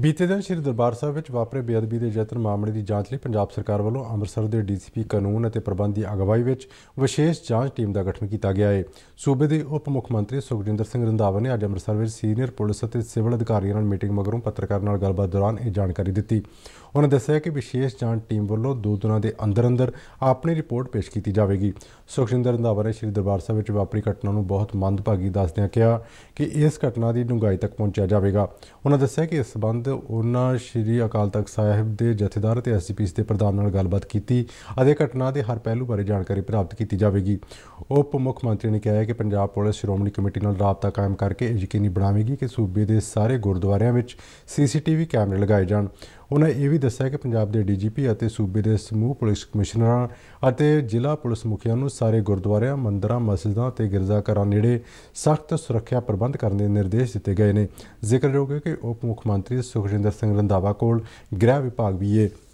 ਬੀਤੇ ਦਿਨ ਸ੍ਰੀ ਦਰਬਾਰ ਸਾਹਿਬ ਵਿੱਚ ਵਾਪਰੇ ਬੇਅਦਬੀ ਦੇ ਜਤਨ ਮਾਮਲੇ ਦੀ ਜਾਂਚ ਲਈ ਪੰਜਾਬ ਸਰਕਾਰ ਵੱਲੋਂ ਅੰਮ੍ਰਿਤਸਰ ਦੇ ਡੀਸੀਪੀ ਕਾਨੂੰਨ ਅਤੇ ਪ੍ਰਬੰਧ ਦੀ ਅਗਵਾਈ ਵਿੱਚ ਵਿਸ਼ੇਸ਼ ਜਾਂਚ ਟੀਮ ਦਾ ਗਠਨ ਕੀਤਾ ਗਿਆ ਹੈ। ਸੂਬੇ ਦੇ ਉਪ ਮੁੱਖ ਮੰਤਰੀ ਸੁਖਜਿੰਦਰ ਸਿੰਘ ਰੰਧਾਵਾ ਨੇ ਅੱਜ ਅੰਮ੍ਰਿਤਸਰ ਵਿੱਚ ਸੀਨੀਅਰ ਪੁਲਿਸ ਅਤੇ ਸਿਵਲ ਅਧਿਕਾਰੀਆਂ ਨਾਲ ਮੀਟਿੰਗ ਮਗਰੋਂ ਪੱਤਰਕਾਰਾਂ ਨਾਲ ਗੱਲਬਾਤ ਦੌਰਾਨ ਇਹ ਜਾਣਕਾਰੀ ਦਿੱਤੀ। ਉਹਨਾਂ ਦੱਸਿਆ ਕਿ ਵਿਸ਼ੇਸ਼ ਜਾਂਚ ਟੀਮ ਵੱਲੋਂ ਦੋ ਦਿਨਾਂ ਦੇ ਅੰਦਰ ਅੰਦਰ ਆਪਣੀ ਰਿਪੋਰਟ ਪੇਸ਼ ਕੀਤੀ ਜਾਵੇਗੀ ਸੁਖਸ਼ਿੰਦਰ ਰੰਧਾਵਾ ਨੇ ਸ੍ਰੀ ਦਰਬਾਰ ਸਾਹਿਬ ਵਿੱਚ ਵਾਪਰੀ ਘਟਨਾ ਨੂੰ ਬਹੁਤ ਮੰਦਭਾਗੀ ਦੱਸਦਿਆਂ ਕਿਹਾ ਕਿ ਇਸ ਘਟਨਾ ਦੀ ਡੂੰਘਾਈ ਤੱਕ ਪਹੁੰਚਿਆ ਜਾਵੇਗਾ ਉਹਨਾਂ ਦੱਸਿਆ ਕਿ ਇਸ ਸਬੰਧ ਉਹਨਾਂ ਸ੍ਰੀ ਅਕਾਲ ਤਖਤ ਸਾਹਿਬ ਦੇ ਜਥੇਦਾਰ ਤੇ ਐਸਜੀਪੀਸ ਦੇ ਪ੍ਰਧਾਨ ਨਾਲ ਗੱਲਬਾਤ ਕੀਤੀ ਅਤੇ ਘਟਨਾ ਦੇ ਹਰ ਪਹਿਲੂ ਬਾਰੇ ਜਾਣਕਾਰੀ ਪ੍ਰਾਪਤ ਕੀਤੀ ਜਾਵੇਗੀ ਉਪ ਮੁੱਖ ਮੰਤਰੀ ਨੇ ਕਿਹਾ ਕਿ ਪੰਜਾਬ ਪੁਲਿਸ ਸ਼੍ਰੋਮਣੀ ਕਮੇਟੀ ਨਾਲ ਰਾਬਤਾ ਕਾਇਮ ਕਰਕੇ ਯਕੀਨੀ ਬਣਾਵੇਗੀ ਕਿ ਸੂਬੇ ਦੇ ਸਾਰੇ ਗੁਰਦੁਆਰਿਆਂ ਵਿੱਚ ਸੀਸੀਟੀਵੀ ਕੈਮਰੇ ਲਗਾਏ ਜਾਣ ਉਹਨਾਂ ਇਹ ਵੀ ਦੱਸਿਆ ਕਿ ਪੰਜਾਬ ਦੇ ਡੀਜੀਪੀ ਅਤੇ ਸੂਬੇ ਦੇ ਸਮੂਹ ਪੁਲਿਸ ਕਮਿਸ਼ਨਰਾਂ ਅਤੇ ਜ਼ਿਲ੍ਹਾ ਪੁਲਿਸ ਮੁਖੀਆਂ ਨੂੰ ਸਾਰੇ ਗੁਰਦੁਆਰਿਆਂ, ਮੰਦਰਾਂ, ਮਸਜਿਦਾਂ ਤੇ ਗਿਰਜ਼ਾਘਰਾਂ ਨੇੜੇ ਸਖਤ ਸੁਰੱਖਿਆ ਪ੍ਰਬੰਧ ਕਰਨ ਦੇ ਨਿਰਦੇਸ਼ ਦਿੱਤੇ ਗਏ ਨੇ ਜ਼ਿਕਰਯੋਗ ਹੈ ਕਿ ਉਪ ਮੁੱਖ ਮੰਤਰੀ ਸੁਖਜਿੰਦਰ ਸਿੰਘ ਰੰਧਾਵਾ ਕੋਲ ਗ੍ਰਹਿ ਵਿਭਾਗ ਵੀ ਹੈ